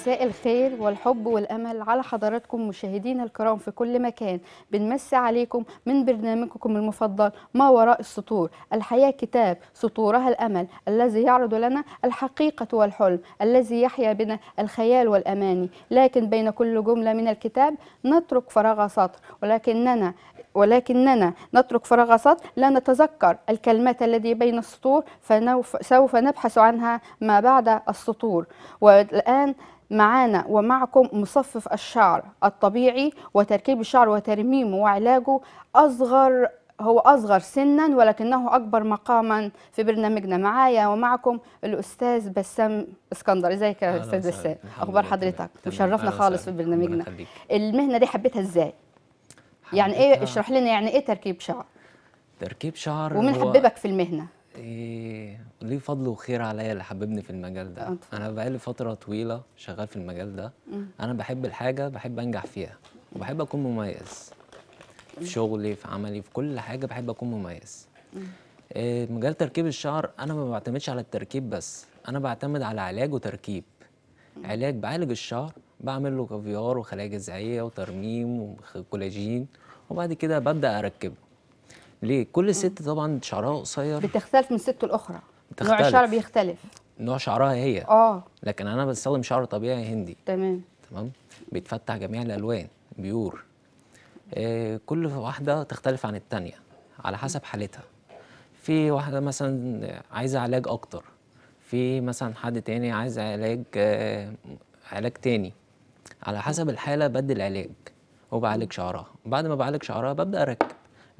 مساء الخير والحب والامل على حضراتكم مشاهدينا الكرام في كل مكان بنمسي عليكم من برنامجكم المفضل ما وراء السطور الحياه كتاب سطورها الامل الذي يعرض لنا الحقيقه والحلم الذي يحيا بنا الخيال والاماني لكن بين كل جمله من الكتاب نترك فراغ سطر ولكننا ولكننا نترك فراغ سطر لا نتذكر الكلمات التي بين السطور فسوف نبحث عنها ما بعد السطور والآن معانا ومعكم مصفف الشعر الطبيعي وتركيب الشعر وترميمه وعلاجه أصغر هو أصغر سنا ولكنه أكبر مقاما في برنامجنا معايا ومعكم الأستاذ بسام اسكندر ازيك يا أستاذ بسام أخبار حضرتك مشرفنا خالص في برنامجنا المهنة دي حبيتها إزاي؟ يعني إيه اشرح لنا يعني إيه تركيب شعر؟ تركيب شعر ومين حببك في المهنة؟ إيه ليه فضل وخير عليا اللي حببني في المجال ده أطفل. انا بقالي فتره طويله شغال في المجال ده م. انا بحب الحاجه بحب انجح فيها وبحب اكون مميز في شغلي في عملي في كل حاجه بحب اكون مميز إيه مجال تركيب الشعر انا ما بعتمدش على التركيب بس انا بعتمد على علاج وتركيب م. علاج بعالج الشعر بعمل له كافيار وخلايا جذعيه وترميم وكولاجين وبعد كده ببدا اركبه ليه كل ست طبعا شعرها قصير بتختلف من ست الاخرى بتختلف. نوع الشعر بيختلف نوع شعرها هي اه لكن انا بستخدم شعر طبيعي هندي تمام تمام بيتفتح جميع الالوان بيور آه كل واحده تختلف عن الثانيه على حسب حالتها في واحده مثلا عايزه علاج اكتر في مثلا حد تاني عايز علاج آه علاج تاني على حسب الحاله بدي العلاج وبعالج شعرها بعد ما بعالج شعرها ببدا اركب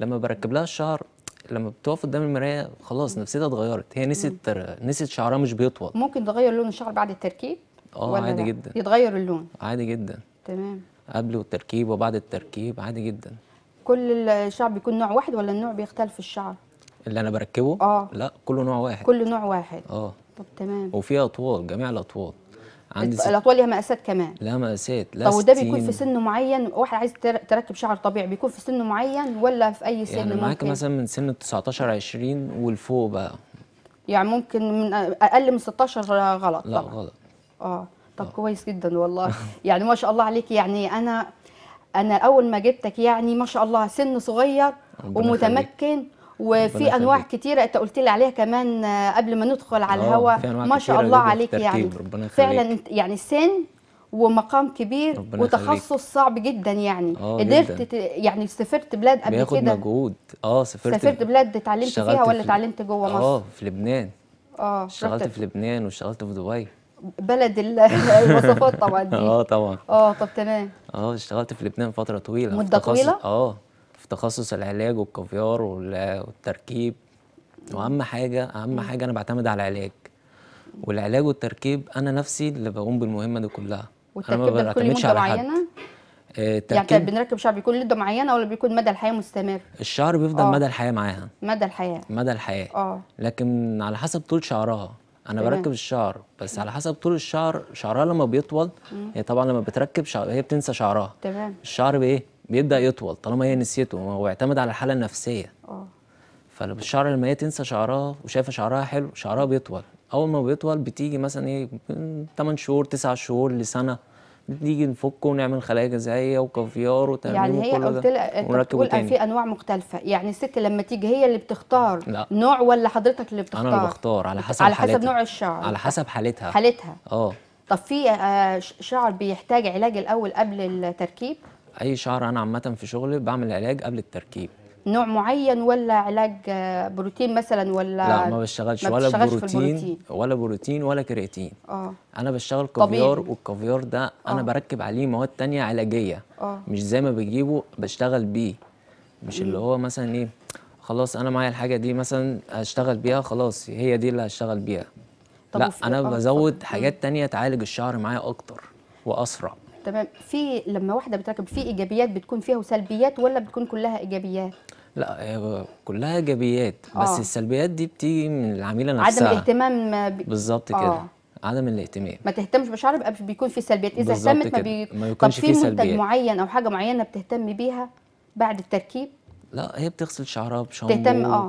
لما بركب لها الشعر لما بتقف قدام المرايه خلاص نفسيتها اتغيرت هي نسيت نسيت شعرها مش بيطول ممكن تغير لون الشعر بعد التركيب اه عادي جدا يتغير اللون عادي جدا تمام قبل التركيب وبعد التركيب عادي جدا كل الشعر بيكون نوع واحد ولا النوع بيختلف في الشعر اللي انا بركبه اه لا كله نوع واحد كله نوع واحد اه طب تمام وفي اطوال جميع الاطوال عندي الاطوال ليها مقاسات كمان لا مقاسات لا طب وده بيكون في سن معين واحد عايز تركب شعر طبيعي بيكون في سن معين ولا في اي سن يعني معاك مثلا من سن 19 20 ولفوق بقى يعني ممكن من اقل من 16 غلط لا طبعا. غلط اه طب آه. كويس جدا والله يعني ما شاء الله عليك يعني انا انا اول ما جبتك يعني ما شاء الله سن صغير ومتمكن خليك. وفي انواع كتيره انت قلت لي عليها كمان قبل ما ندخل على آه، الهواء ما شاء الله عليك يعني فعلا يعني سن ومقام كبير وتخصص صعب جدا يعني آه، قدرت ت... يعني سافرت بلاد قبل كده بياخد مجهود اه سافرت سافرت بلاد اتعلمت فيها ولا اتعلمت جوه آه، مصر؟ اه في لبنان اه اشتغلت في لبنان واشتغلت في دبي بلد الوصفات طبعا دي اه طبعا اه طب تمام اه اشتغلت في لبنان فتره طويله مده طويله؟ اه تخصص العلاج والكافيار والتركيب واهم حاجه اهم حاجه انا بعتمد على العلاج والعلاج والتركيب انا نفسي اللي بقوم بالمهمه دي كلها انا ما بعتمدش على حد آه يعني بنركب شعر بيكون لده معينه ولا بيكون مدى الحياه مستمر؟ الشعر بيفضل أوه. مدى الحياه معاها مدى الحياه مدى الحياه اه لكن على حسب طول شعرها انا تمام. بركب الشعر بس على حسب طول الشعر شعرها لما بيطول هي طبعا لما بتركب شعر هي بتنسى شعرها تمام الشعر بايه؟ بيبدا يطول طالما هي نسيته هو اعتمد على الحاله النفسيه اه فالشعر لما هي تنسى شعرها وشايفه شعرها حلو شعرها بيطول اول ما بيطول بتيجي مثلا ايه 8 شهور 9 شهور لسنه نيجي نفكه ونعمل خلايا جذعيه وكافيار وتمام يعني هي قلت ونركبه تاني في انواع مختلفه يعني الست لما تيجي هي اللي بتختار لا. نوع ولا حضرتك اللي بتختار انا اللي بختار على حسب على حسب نوع الشعر على حسب حالتها حالتها اه طب في آه، شعر بيحتاج علاج الاول قبل التركيب اي شعر انا عامه في شغلي بعمل علاج قبل التركيب نوع معين ولا علاج بروتين مثلا ولا لا ما بشتغلش ولا بروتين, بروتين ولا بروتين ولا كرياتين اه انا بشتغل كافيار والكافيار ده أوه. انا آه. بركب عليه مواد تانية علاجيه أوه. مش زي ما بجيبه بشتغل بيه مش اللي هو مثلا ايه خلاص انا معايا الحاجه دي مثلا هشتغل بيها خلاص هي دي اللي هشتغل بيها لا انا آه، بزود حاجات تانية تعالج الشعر معايا اكتر واسرع تمام في لما واحده بتركب في ايجابيات بتكون فيها وسلبيات ولا بتكون كلها ايجابيات لا آه، كلها ايجابيات بس آه. السلبيات دي بتيجي من العميله نفسها عدم الاهتمام ب... بالظبط آه. كده عدم الاهتمام ما تهتمش بشعر يبقى بيكون في سلبيات اذا اهتمت ما, بي... ما طب في منتج معين او حاجه معينه بتهتم بيها بعد التركيب لا هي بتغسل شعرها بشامبو تهتم اه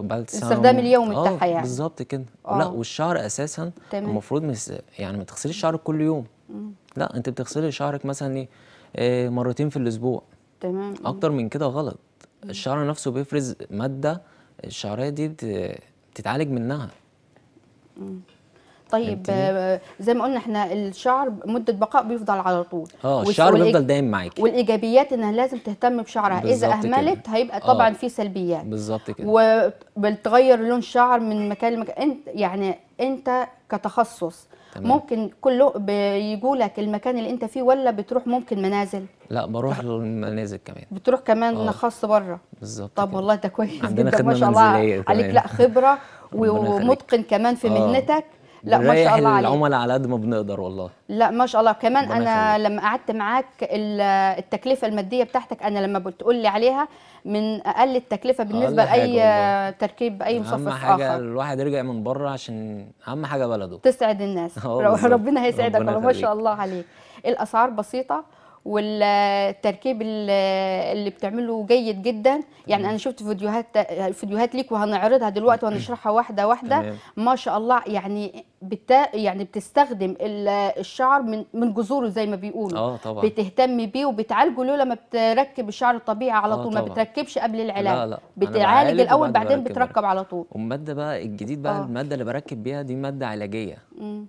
الاستخدام اليومي آه بتاعها يعني بالظبط كده آه. لا والشعر اساسا المفروض مس... يعني ما تغسليش شعرك كل يوم مم. لا انت بتغسلي شعرك مثلا ايه آه، مرتين في الاسبوع تمام اكتر من كده غلط الشعر نفسه بيفرز ماده الشعريه دي بتتعالج منها طيب آه، زي ما قلنا احنا الشعر مده بقاء بيفضل على طول اه الشعر بيفضل دايم معاكي والايجابيات انها لازم تهتم بشعرها اذا اهملت كده. هيبقى آه. طبعا آه. في سلبيات بالظبط كده وبتغير لون الشعر من مكان لمكان انت يعني انت كتخصص تمام. ممكن كله بيجوا لك المكان اللي انت فيه ولا بتروح ممكن منازل لا بروح المنازل كمان بتروح كمان أوه. خاص بره بالظبط طب كده. والله ده كويس عندنا جدا ما شاء الله عليك لا خبره ومتقن كمان في أوه. مهنتك لا ما شاء الله عليك العملاء على قد ما بنقدر والله لا ما شاء الله كمان انا لما قعدت معاك التكلفه الماديه بتاعتك انا لما بتقول لي عليها من اقل التكلفه بالنسبه لاي والله. تركيب اي مصفف اخر اهم حاجه آخر. الواحد يرجع من بره عشان اهم حاجه بلده تسعد الناس آه، ربنا هيسعدك ما شاء الله عليك الاسعار بسيطه والتركيب اللي بتعمله جيد جدا يعني انا شفت فيديوهات فيديوهات ليك وهنعرضها دلوقتي وهنشرحها واحده واحده ما شاء الله يعني بتا يعني بتستخدم الشعر من من جذوره زي ما بيقولوا اه طبعا بتهتم بيه وبتعالجه لولا ما بتركب الشعر الطبيعي على آه، طول ما بتركبش قبل العلاج لا لا بتعالج الاول بعدين بتركب على طول والماده بقى الجديد بقى آه. الماده اللي بركب بيها دي ماده علاجيه مم.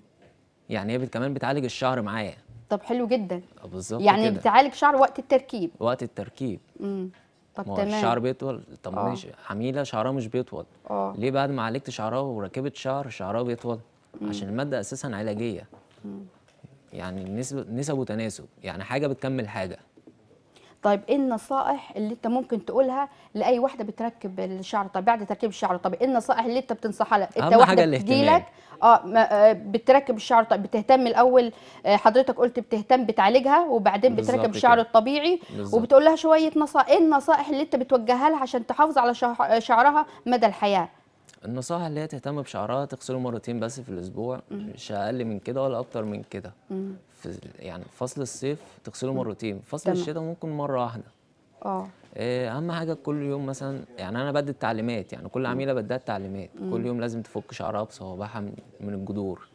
يعني هي كمان بتعالج الشعر معايا طب حلو جدا آه، بالظبط يعني كده. بتعالج شعر وقت التركيب وقت التركيب امم طب تمام الشعر بيطول طب آه. ماشي حميله شعرها مش بيطول آه. ليه بعد ما عالجت شعرها وركبت شعر شعرها بيطول مم. عشان الماده اساسا علاجيه مم. يعني نسب نسب وتناسب يعني حاجه بتكمل حاجه طيب ايه النصائح اللي انت ممكن تقولها لاي واحده بتركب الشعر طب بعد تركيب الشعر طب ايه النصائح اللي انت بتنصحها لها انت واحده بتجيلك آه،, اه بتركب الشعر طب بتهتم الاول آه، حضرتك قلت بتهتم بتعالجها وبعدين بتركب الشعر الطبيعي بالزبط. وبتقول لها شويه نصائح ايه النصائح اللي انت بتوجهها لها عشان تحافظ على شعرها مدى الحياه النصائح اللي هي تهتم بشعرها تغسله مرتين بس في الاسبوع مش اقل من كده ولا اكتر من كده في يعني فصل الصيف تغسله مرتين فصل الشتاء ممكن مره واحده آه. اه اهم حاجه كل يوم مثلا يعني انا بدي التعليمات يعني كل عميله بديها التعليمات كل يوم لازم تفك شعرها بصوابعها من الجذور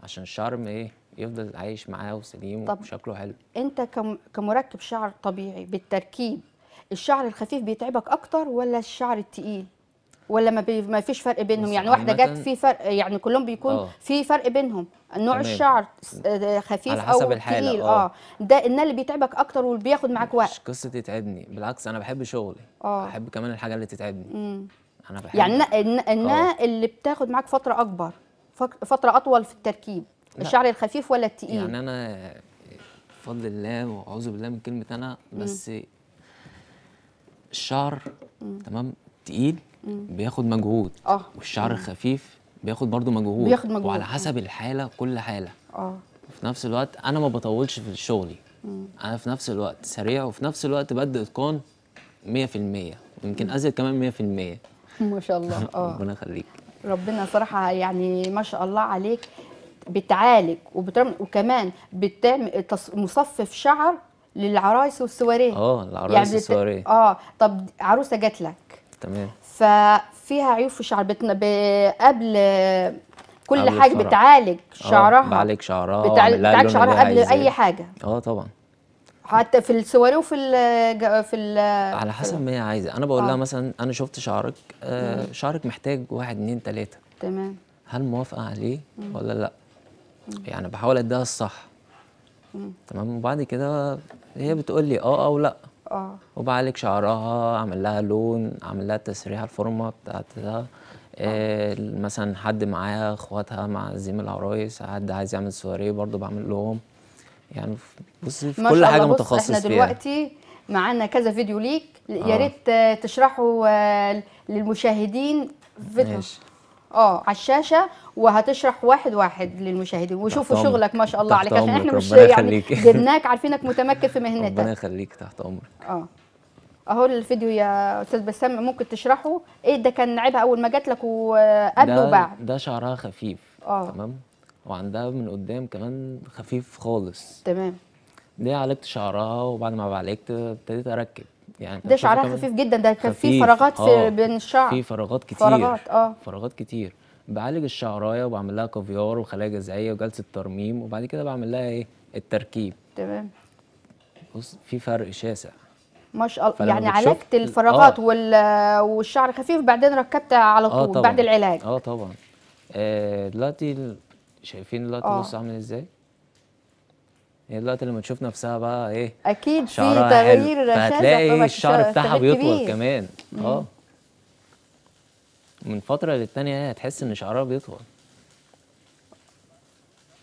عشان الشعر ما ايه يفضل عايش معاه وسليم طب وشكله حلو انت كمركب شعر طبيعي بالتركيب الشعر الخفيف بيتعبك اكتر ولا الشعر التقيل ولا ما, بي ما فيش فرق بينهم يعني واحده جت في فرق يعني كلهم بيكون أوه. في فرق بينهم نوع تمام. الشعر آه، آه، خفيف على حسب او الحالة. تقيل اه, آه. ده ان اللي بيتعبك اكتر واللي بياخد معاك وقت مش قصه تتعبني بالعكس انا بحب شغلي اه بحب كمان الحاجه اللي تتعبني مم. انا بحب يعني ان اللي بتاخد معاك فتره اكبر فتره اطول في التركيب لا. الشعر الخفيف ولا التقيل يعني انا بفضل الله واعوذ بالله من كلمه انا بس مم. الشعر مم. تمام تقيل بياخد مجهود آه. والشعر الخفيف بياخد برضو مجهود بياخد مجهود وعلى حسب الحاله كل حاله اه في نفس الوقت انا ما بطولش في شغلي انا في نفس الوقت سريع وفي نفس الوقت بدي اتقان 100% يمكن ازيد كمان 100% ما شاء الله اه ربنا يخليك ربنا صراحه يعني ما شاء الله عليك بتعالج وبترم وكمان بتعمل مصفف شعر للعرايس والسواريه اه العرايس يعني والسواريه اه طب عروسه جات لك تمام ففيها عيوب في شعر قبل كل حاجه الشعراء. بتعالج آه، شعرها بعالج شعرها بتعالج, شعرها قبل اي حاجه اه طبعا حتى في السواري وفي الـ في ال على حسب ما هي عايزه انا بقول آه. لها مثلا انا شفت شعرك آه شعرك محتاج واحد اثنين ثلاثه تمام هل موافقه عليه مم. ولا لا؟ مم. يعني بحاول اديها الصح مم. تمام وبعد كده هي بتقول لي اه او لا اه وبعالج شعرها اعمل لها لون اعمل لها تسريحه الفورمه بتاعتها اه. آه، مثلا حد معاها اخواتها مع زميل العرايس حد عايز يعمل سواريه برضو بعمل لهم يعني بصي في كل حاجه متخصص فيها احنا دلوقتي معانا كذا فيديو ليك يا اه. ريت تشرحه للمشاهدين فيديو ماشي. اه على الشاشه وهتشرح واحد واحد للمشاهدين وشوفوا شغلك ما شاء الله عليك عشان احنا مش يعني جبناك عارفينك متمكن في مهنتك ربنا يخليك تحت امرك اه اهو الفيديو يا استاذ بسام ممكن تشرحه ايه ده كان عيبها اول ما جات لك وقبل وبعد ده شعرها خفيف اه تمام وعندها من قدام كمان خفيف خالص تمام دي عالجت شعرها وبعد ما عالجت ابتديت اركب يعني ده شعرها خفيف جدا ده كان في فراغات آه، في بين الشعر في فراغات كتير فراغات اه فراغات كتير بعالج الشعرايه وبعمل لها كافيار وخلايا جذعيه وجلسه ترميم وبعد كده بعمل لها ايه التركيب تمام بص في فرق شاسع ما شاء الله يعني عالجت الفراغات آه. والشعر خفيف بعدين ركبت على آه، طول آه طبعًا. بعد العلاج اه طبعا آه دلوقتي شايفين دلوقتي آه. بص عامل ازاي هي يعني دلوقتي لما تشوف نفسها بقى ايه اكيد في تغيير رشاقه فهتلاقي الشعر بتاعها بيطول كمان اه من فتره للتانيه يعني هتحس ان شعرها بيطول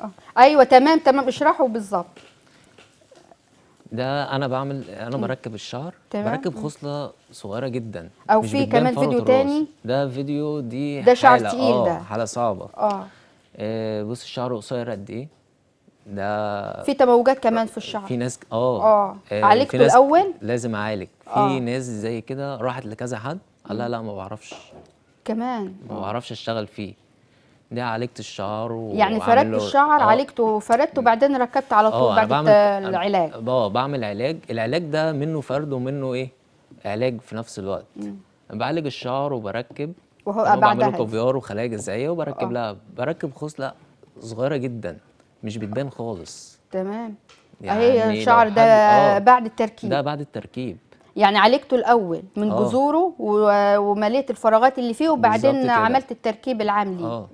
آه. ايوه تمام تمام اشرحه بالظبط ده انا بعمل انا بركب الشعر تمام. بركب خصله صغيره جدا او في كمان فيديو تاني ده فيديو دي ده شعر تقيل آه، ده حاله صعبه آه. آه بص الشعر قصير قد ايه ده في تموجات كمان في الشعر في ناس آه. اه اه عالجته الاول لازم اعالج آه. في أوه. ناس زي كده راحت لكذا حد قال لها لا ما بعرفش كمان ما بعرفش اشتغل فيه ده عالجت الشعر و... يعني فردت الشعر أوه. عالجته وفردته وبعدين ركبت على طول آه، بعد بعمل... العلاج اه بعمل علاج العلاج ده منه فرد ومنه ايه علاج في نفس الوقت مم. بعالج الشعر وبركب وهو بعدها بعمل كوفيار وخلايا جذعيه وبركب أوه. لها بركب خصله صغيره جدا مش بتبان خالص تمام يعني اهي الشعر ده آه بعد التركيب ده بعد التركيب يعني عالجته الاول من آه. جذوره ومليت الفراغات اللي فيه وبعدين عملت التركيب العام ليه اه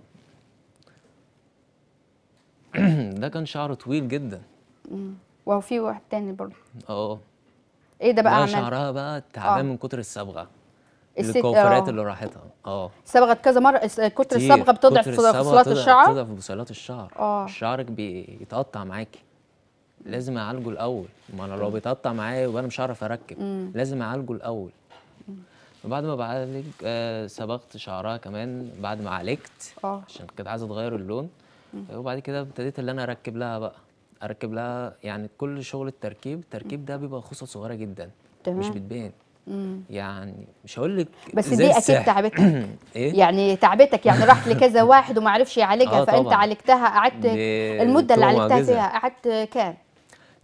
ده كان شعر طويل جدا وفي واحد تاني برضه اه ايه ده بقى ده عملت شعرها بقى تعبان آه. من كتر الصبغه الكوافيرات آه. اللي راحتها اه صبغت كذا مره كتر الصبغه بتضعف بصيلات الشعر بتضعف بصيلات الشعر اه شعرك بيتقطع معاكي لازم اعالجه الاول ما انا لو بيتقطع معايا يبقى انا مش هعرف اركب مم. لازم اعالجه الاول وبعد ما بعالج آه صبغت شعرها كمان بعد ما عالجت اه عشان كنت عايزه تغير اللون مم. وبعد كده ابتديت ان انا اركب لها بقى اركب لها يعني كل شغل التركيب التركيب ده بيبقى خصله صغيره جدا تمام. مش بتبان يعني مش هقول لك بس دي اكيد تعبتك إيه؟ يعني تعبتك يعني رحت لكذا واحد وما عرفش يعالجها آه فانت عالجتها قعدت المده اللي عالجتها فيها قعدت كام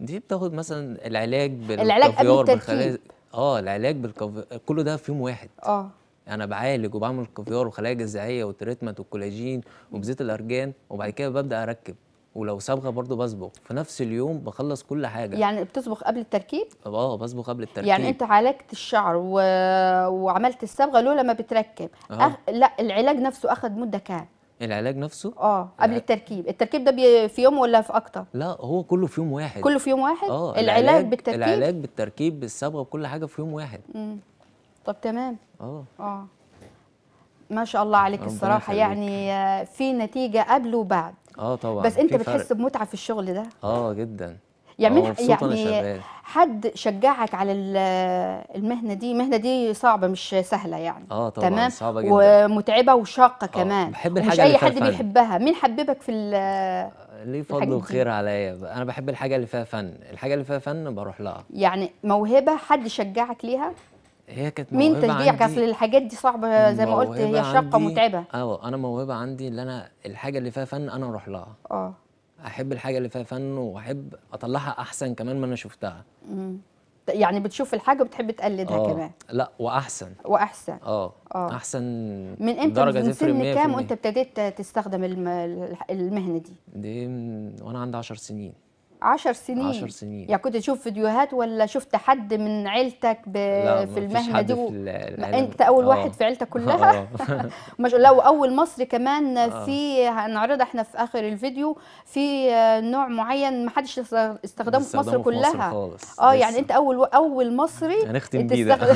دي بتاخد مثلا العلاج العلاج قبل التركيب اه العلاج بالكافيار كله ده في يوم واحد اه انا بعالج وبعمل كافيار وخلايا جذعيه وتريتمنت والكولاجين وبزيت الارجان وبعد كده ببدا اركب ولو صبغه برضو بصبغ في نفس اليوم بخلص كل حاجه يعني بتصبغ قبل التركيب اه بصبغ قبل التركيب يعني انت عالجت الشعر و... وعملت الصبغه له لما بتركب أه. أخ... لا العلاج نفسه اخذ مده كام العلاج نفسه اه قبل التركيب التركيب ده بي... في يوم ولا في اكتر لا هو كله في يوم واحد كله في يوم واحد اه العلاج, العلاج بالتركيب العلاج بالتركيب بالصبغه بكل حاجه في يوم واحد امم طب تمام اه اه ما شاء الله عليك الصراحه يعني في نتيجه قبل وبعد اه طبعا بس انت بتحس فرق. بمتعه في الشغل ده اه جدا يعني من آه، يعني حد شجعك على المهنه دي المهنه دي صعبه مش سهله يعني اه طبعا تمام صعبة جدا ومتعبه وشاقه آه، كمان بحب الحاجه مش اي حد فن. بيحبها مين حببك في آه، ليه فضل وخير عليا انا بحب الحاجه اللي فيها فن الحاجه اللي فيها فن بروح لها يعني موهبه حد شجعك ليها هي كانت موهبه مين تشجيعك اصل الحاجات دي صعبه زي ما قلت هي شاقه متعبه اه انا موهبه عندي ان انا الحاجه اللي فيها فن انا اروح لها اه احب الحاجه اللي فيها فن واحب اطلعها احسن كمان ما انا شفتها امم يعني بتشوف الحاجه وبتحب تقلدها أوه. كمان لا واحسن واحسن آه. اه احسن من امتى درجه من سن كام وانت ابتديت تستخدم المهنه دي دي وانا عندي 10 سنين 10 سنين 10 سنين يعني كنت تشوف فيديوهات ولا شفت حد من عيلتك ب... في المهنه دي و... في انت اول أوه. واحد في عيلتك آه. كلها مش لا واول مصري كمان أوه. في هنعرضها احنا في اخر الفيديو في آه، نوع معين ما حدش استخدمه في مصر كلها خالص. اه يعني انت اول اول مصري هنختم بيه بقى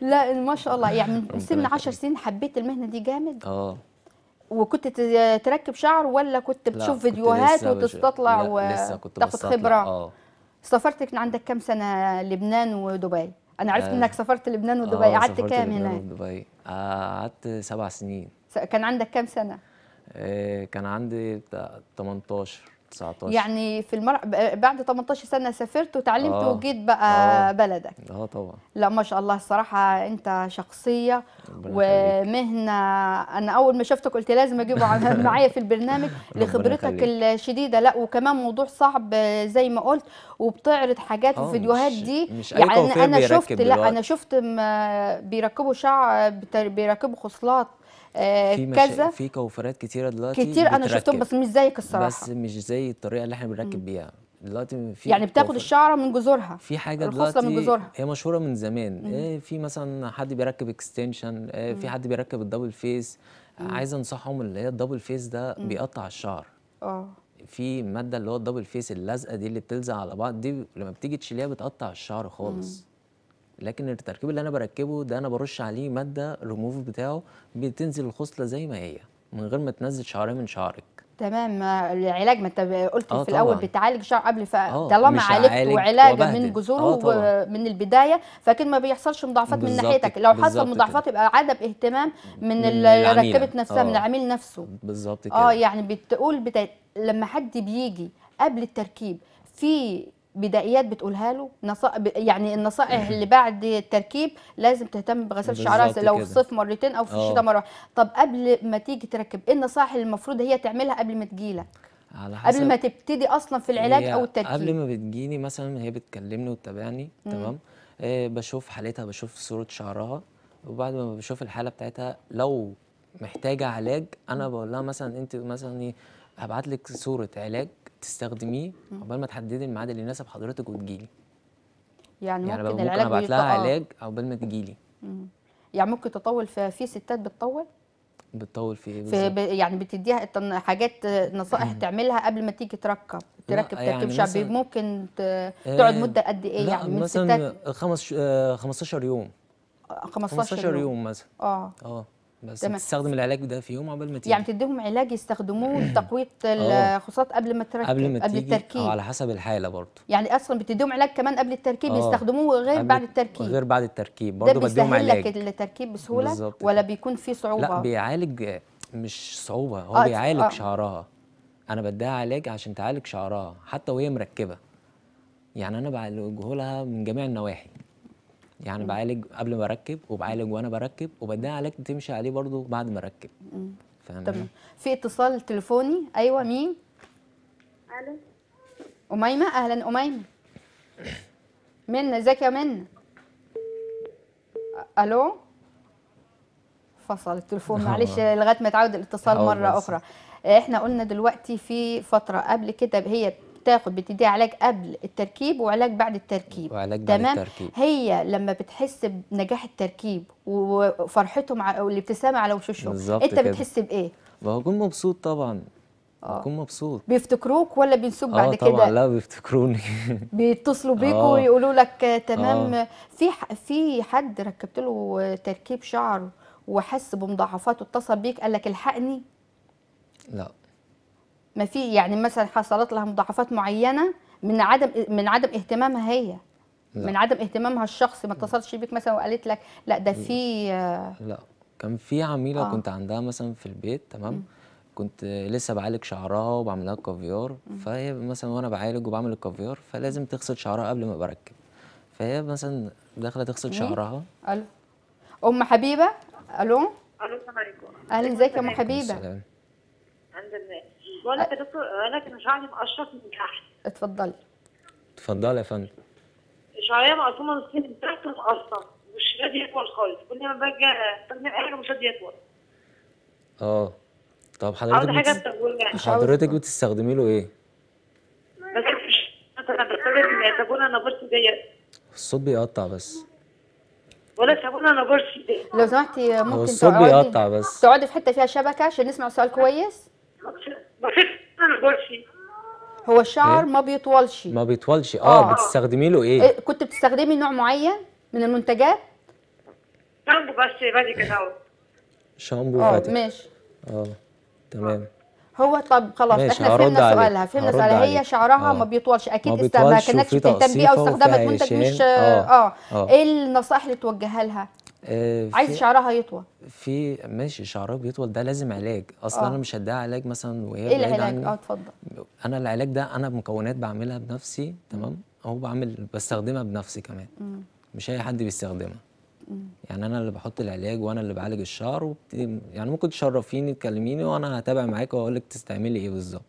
لا ما شاء الله يعني من سن 10 سنين حبيت المهنه دي جامد اه وكنت تركب شعر ولا كنت بتشوف فيديوهات وتستطلع وتاخد خبره اه سافرت كان عندك كام سنه لبنان ودبي انا عرفت آه. انك سافرت لبنان آه، ودبي آه قعدت كام هناك دبي قعدت سبع سنين كان عندك كام سنه آه كان عندي 18 19 يعني في المر... بعد 18 سنه سافرت وتعلمت آه. وجيت بقى آه. بلدك اه طبعا لا ما شاء الله الصراحه انت شخصيه ومهنه انا اول ما شفتك قلت لازم اجيبه معايا في البرنامج لخبرتك الشديده لا وكمان موضوع صعب آه، زي ما قلت وبتعرض حاجات آه، وفيديوهات دي مش يعني انا شفت لا انا شفت بيركبوا شعر بيركبوا خصلات آه، في كذا في كوفرات كتيره دلوقتي كتير انا شفتهم بس مش زيك الصراحه بس مش زي الطريقه اللي احنا بنركب بيها دلوقتي في يعني بتاخد الشعره من جذورها في حاجه دلوقتي من جذورها هي مشهوره من زمان إيه في مثلا حد بيركب اكستنشن إيه في حد بيركب الدبل فيس عايز انصحهم اللي هي الدبل فيس ده مم. بيقطع الشعر اه في ماده اللي هو الدبل فيس اللزقه دي اللي بتلزق على بعض دي لما بتيجي تشيليها بتقطع الشعر خالص مم. لكن التركيب اللي انا بركبه ده انا برش عليه ماده ريموف بتاعه بتنزل الخصله زي ما هي من غير ما تنزل شعريه من شعرك تمام العلاج ما انت قلت آه في طبعًا. الاول بتعالج شعر قبل فطالما آه، عالجت وعلاجه من جذوره آه من البدايه فاكيد ما بيحصلش مضاعفات من ناحيتك لو حصل مضاعفات يبقى عدم اهتمام من, من ركبت نفسها أوه. من العميل نفسه بالظبط كده اه يعني بتقول بتا... لما حد بيجي قبل التركيب في بدائيات بتقولها له نص... يعني النصائح اللي بعد التركيب لازم تهتم بغسل شعرها لو في الصيف مرتين او في الشتاء آه. مره طب قبل ما تيجي تركب ايه النصائح اللي المفروض هي تعملها قبل ما تجيلك على حسب قبل ما تبتدي اصلا في العلاج او التركيب قبل ما بتجيني مثلا هي بتكلمني وتتابعني تمام إيه بشوف حالتها بشوف صوره شعرها وبعد ما بشوف الحاله بتاعتها لو محتاجه علاج انا بقول لها مثلا انت مثلا إيه، هبعت لك صوره علاج تستخدميه عقبال ما تحددي الميعاد اللي يناسب حضرتك وتجيلي يعني, يعني ممكن, ممكن العلاج ابعت لها علاج عقبال ما تجيلي يعني ممكن تطول في, في ستات بتطول بتطول في ايه يعني بتديها حاجات نصائح تعملها قبل ما تيجي تركب تركب يعني تركب شعبي ممكن آه، تقعد مده قد ايه يعني من مثلا ستات خمس 15 آه، يوم 15 يوم مثلا اه اه بس تمام. تستخدم العلاج ده في يوم قبل ما تيجي يعني تديهم علاج يستخدموه لتقويه الخصات قبل ما تركب قبل ما قبل التركيب آه، على حسب الحاله برضه يعني اصلا بتديهم علاج كمان قبل التركيب أوه. يستخدموه غير بعد التركيب غير بعد التركيب برضه بديهم علاج ده لك التركيب بسهوله بالزبط. ولا بيكون في صعوبه لا بيعالج مش صعوبه هو آه. بيعالج آه. شعرها انا بديها علاج عشان تعالج شعرها حتى وهي مركبه يعني انا بعالجه لها من جميع النواحي يعني مم. بعالج قبل ما اركب وبعالج وانا بركب وبديها علاج تمشي عليه برضو بعد ما اركب تمام في اتصال تليفوني ايوه مين الو اميمه اهلا اميمه منى ازيك يا منى الو فصل التليفون معلش لغايه ما يتعود الاتصال مره بس. اخرى احنا قلنا دلوقتي في فتره قبل كده هي بتاخد بتدي علاج قبل التركيب وعلاج بعد التركيب وعلاج بعد تمام التركيب. هي لما بتحس بنجاح التركيب وفرحتهم والابتسامه على وشوشهم انت كده. بتحس بايه بكون مبسوط طبعا آه. بكون مبسوط بيفتكروك ولا بينسوك بعد آه، كده؟ طبعا لا بيفتكروني بيتصلوا بيكوا آه. ويقولوا لك تمام أوه. في في حد ركبت له تركيب شعر وحس بمضاعفات واتصل بيك قال لك الحقني؟ لا ما في يعني مثلا حصلت لها مضاعفات معينه من عدم من عدم اهتمامها هي لا. من عدم اهتمامها الشخص ما اتصلش بيك مثلا وقالت لك لا ده في آه، لا كان في عميله آه. كنت عندها مثلا في البيت تمام كنت لسه بعالج شعرها وبعمل لها الكافيار فهي مثلا وانا بعالج وبعمل الكافيار فلازم تغسل شعرها قبل ما بركب فهي مثلا داخله تغسل شعرها الو ام حبيبه الو الو السلام عليكم اهلا ازيك يا ام حبيبه ولكن دكتور ولكن شعري مقشط من تحت اتفضلي اتفضلي يا فندم شعري مقسومه نصين من تحت ومقسط مش راضي يطول خالص كل ما باجي استخدم حاجه مش راضي يطول اه طب حضرتك حاجه يعني. حضرتك بتستخدمي له ايه؟ بس انا بستخدم صابونه نابلسي ديت الصوت بيقطع بس ولا صابونه نابلسي ديت لو سمحتي ممكن الصوت بيقطع بس تقعدي في حته فيها شبكه عشان نسمع السؤال كويس ما هو الشعر إيه؟ ما بيطولش ما بيطولش اه, آه. بتستخدمي له ايه؟ إيه كنت بتستخدمي نوع معين من المنتجات؟ شامبو بس بادي كده شامبو اه ماشي اه تمام آه. هو طب خلاص احنا فهمنا سؤالها فهمنا سؤالها هي شعرها آه. ما بيطولش اكيد ما كانتش بتهتم بيه او استخدمت منتج مش آه،, آه. آه. ايه النصائح اللي توجهها لها؟ آه، عايز شعرها يطول في ماشي شعرها بيطول ده لازم علاج اصلا آه. انا مش هديها علاج مثلا وهي ايه العلاج اه اتفضل انا العلاج ده انا مكونات بعملها بنفسي تمام او بعمل بستخدمها بنفسي كمان مم. مش اي حد بيستخدمها يعني انا اللي بحط العلاج وانا اللي بعالج الشعر يعني ممكن تشرفيني تكلميني وانا هتابع معاك واقول لك تستعملي ايه بالظبط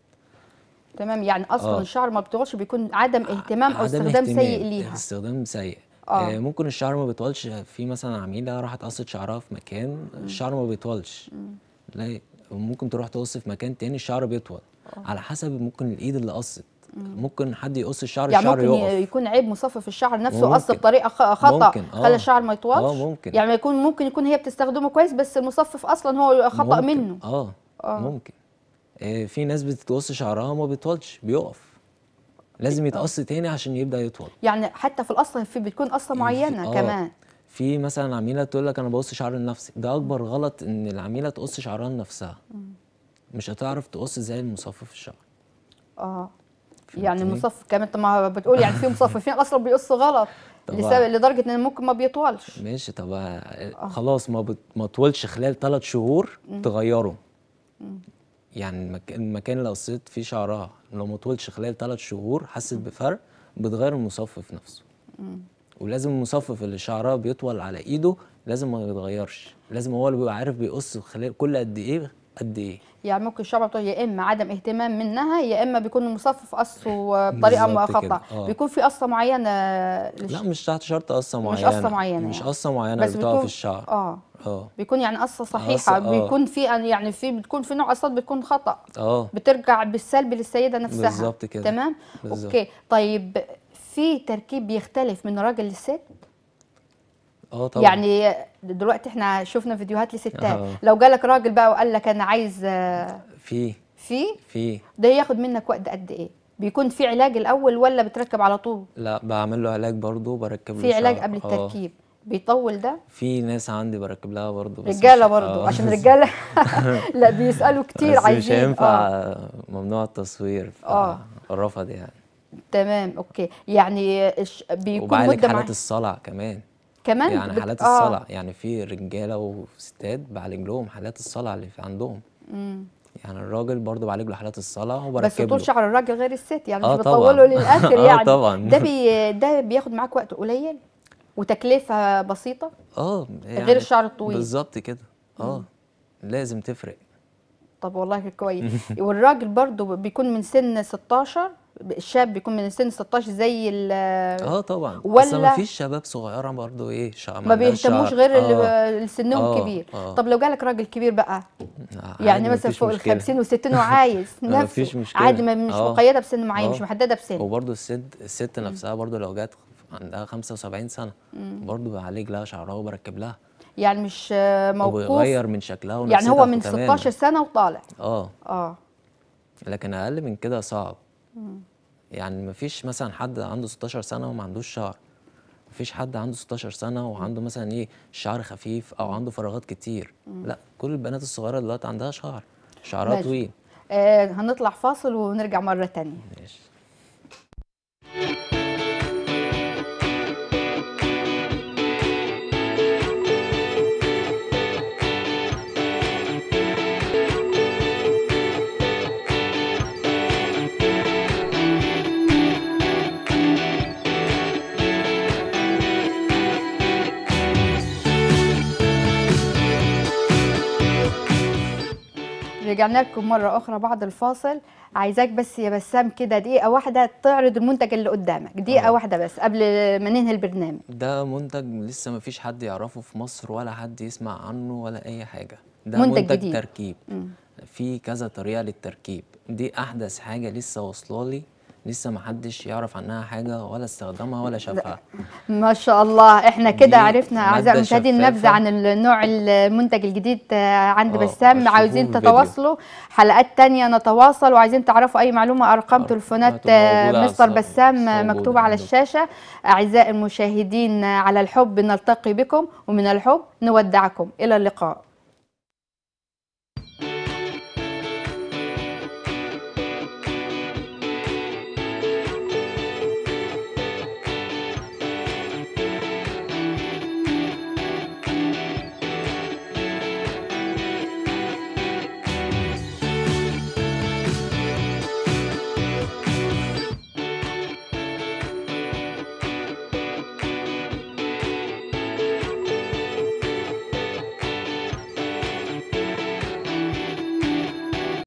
تمام يعني اصلا آه. الشعر ما بتغش بيكون عدم اهتمام عدم او استخدام اهتمام. سيء ليها استخدام سيء آه. آه. ممكن الشعر ما بيطولش في مثلا عميله راحت قصت شعرها في مكان الشعر ما بيطولش لا ممكن تروح تقص في مكان تاني الشعر بيطول أوه. على حسب ممكن الايد اللي قصت ممكن حد يقص الشعر يعني الشعر ممكن يقف. يكون عيب مصفف الشعر نفسه قص بطريقه خطا آه. خلى الشعر ما يطولش اه ممكن يعني يكون ممكن يكون هي بتستخدمه كويس بس المصفف اصلا هو خطا ممكن. منه اه, آه. ممكن آه في ناس بتقص شعرها ما بيطولش بيقف لازم إيه، آه. يتقص تاني عشان يبدا يطول يعني حتى في القصه في بتكون قصه معينه آه. كمان في مثلا عميله تقول لك انا بقص شعر لنفسي ده اكبر غلط ان العميله تقص شعرها لنفسها مش هتعرف تقص زي المصفف الشعر اه يعني المصفف كمان طب ما بتقول يعني في مصففين اصلا بيقصوا غلط لسبب آه. لدرجه ان ممكن ما بيطولش ماشي طب آه، خلاص ما بت... ما طولش خلال ثلاث شهور تغيره يعني المكان لو قصيت فيه شعرها لو ما طولش خلال ثلاث شهور حست بفرق بتغير المصفف نفسه ولازم المصفف اللي شعرها بيطول على ايده لازم ما يتغيرش لازم هو اللي بيبقى عارف بيقص خلال كل قد ايه قد ايه يعني ممكن الشعب يا اما عدم اهتمام منها يا اما بيكون مصفف قصه بطريقه مؤقته آه. بيكون في قصه معينه لش... لا مش تحت شرط قصه معينه مش قصه معينه مش يعني. قصه معينه بس بتقف في الشعر اه اه بيكون يعني قصه صحيحه آه. بيكون في يعني في بتكون في نوع قصات بتكون خطا اه بترجع بالسلب للسيده نفسها بالظبط كده تمام بالزبط. اوكي طيب في تركيب بيختلف من راجل للست اه طبعا يعني دلوقتي احنا شفنا فيديوهات لستات آه. لو جالك راجل بقى وقال لك انا عايز آه، في في في ده ياخد منك وقت قد ايه بيكون في علاج الاول ولا بتركب على طول لا بعمل له علاج برضه بركب له في علاج قبل آه. التركيب آه. بيطول ده في ناس عندي بركب لها برضه بس رجاله برضه آه. عشان رجاله لا بيسالوا كتير بس عايزين مش هينفع آه. ممنوع التصوير اه رفض يعني تمام اوكي يعني بيكون مده وبعالج حالات الصلع كمان كمان يعني بت... حالات آه. الصلع يعني في رجاله وستات بعالج لهم حالات الصلع اللي في عندهم مم. يعني الراجل برضه بعالج له حالات الصلع وبركب بس طول شعر الراجل غير الست يعني آه مش بتطوله للاخر آه، يعني آه طبعا ده بي ده بياخد معاك وقت قليل وتكلفه بسيطه اه يعني غير الشعر الطويل بالظبط كده اه مم. لازم تفرق طب والله كويس والراجل برضه بيكون من سن 16 الشاب بيكون من سن 16 زي ال اه طبعا ولا ما فيش شباب صغيره برضو ايه شعر ما بيهتموش غير آه اللي سنهم آه كبير آه طب لو جالك راجل كبير بقى يعني مثلا فوق ال 50 و60 وعايز نفسه مفيش مشكله عادي مش آه مقيده بسن معين آه مش محدده بسن وبرضو الست الست نفسها برضو لو جات عندها 75 سنه برضو بعالج لها شعرها وبركب لها يعني مش موقوف وبيغير من شكلها يعني هو من 16 سنه وطالع اه اه لكن اقل من كده صعب يعني ما فيش مثلا حد عنده 16 سنه وما عندوش شعر ما فيش حد عنده 16 سنه وعنده مثلا ايه شعر خفيف او عنده فراغات كتير لا كل البنات الصغيره دلوقتي عندها شعر شعرها طويل آه هنطلع فاصل ونرجع مره ثانيه ماشي رجعنا لكم مرة أخرى بعد الفاصل عايزاك بس يا بسام كده دقيقة واحدة تعرض المنتج اللي قدامك دقيقة أوه. واحدة بس قبل ما ننهي البرنامج ده منتج لسه ما فيش حد يعرفه في مصر ولا حد يسمع عنه ولا أي حاجة ده منتج, منتج جديد. تركيب م. في كذا طريقة للتركيب دي أحدث حاجة لسه واصلة لي لسه ما حدش يعرف عنها حاجه ولا استخدمها ولا شافها ما شاء الله احنا كده عرفنا اعزائي المشاهدين نبذه عن النوع المنتج الجديد آه، عند آه، بسام عاوزين تتواصلوا حلقات ثانيه نتواصل وعايزين تعرفوا اي معلومه ارقام تليفونات آه، مستر بسام مكتوبه على الشاشه اعزائي المشاهدين على الحب نلتقي بكم ومن الحب نودعكم الى اللقاء